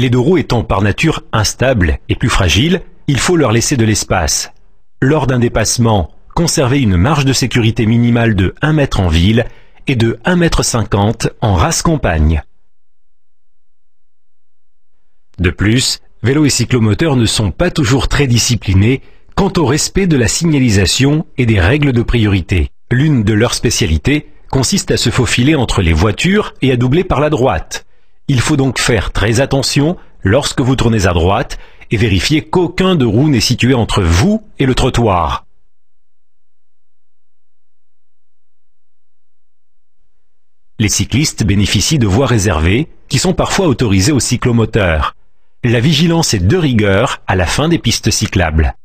Les deux roues étant par nature instables et plus fragiles, il faut leur laisser de l'espace. Lors d'un dépassement, conservez une marge de sécurité minimale de 1 mètre en ville et de 1,50 m en race campagne. De plus, vélos et cyclomoteurs ne sont pas toujours très disciplinés quant au respect de la signalisation et des règles de priorité. L'une de leurs spécialités consiste à se faufiler entre les voitures et à doubler par la droite, il faut donc faire très attention lorsque vous tournez à droite et vérifier qu'aucun de roues n'est situé entre vous et le trottoir. Les cyclistes bénéficient de voies réservées qui sont parfois autorisées aux cyclomoteurs. La vigilance est de rigueur à la fin des pistes cyclables.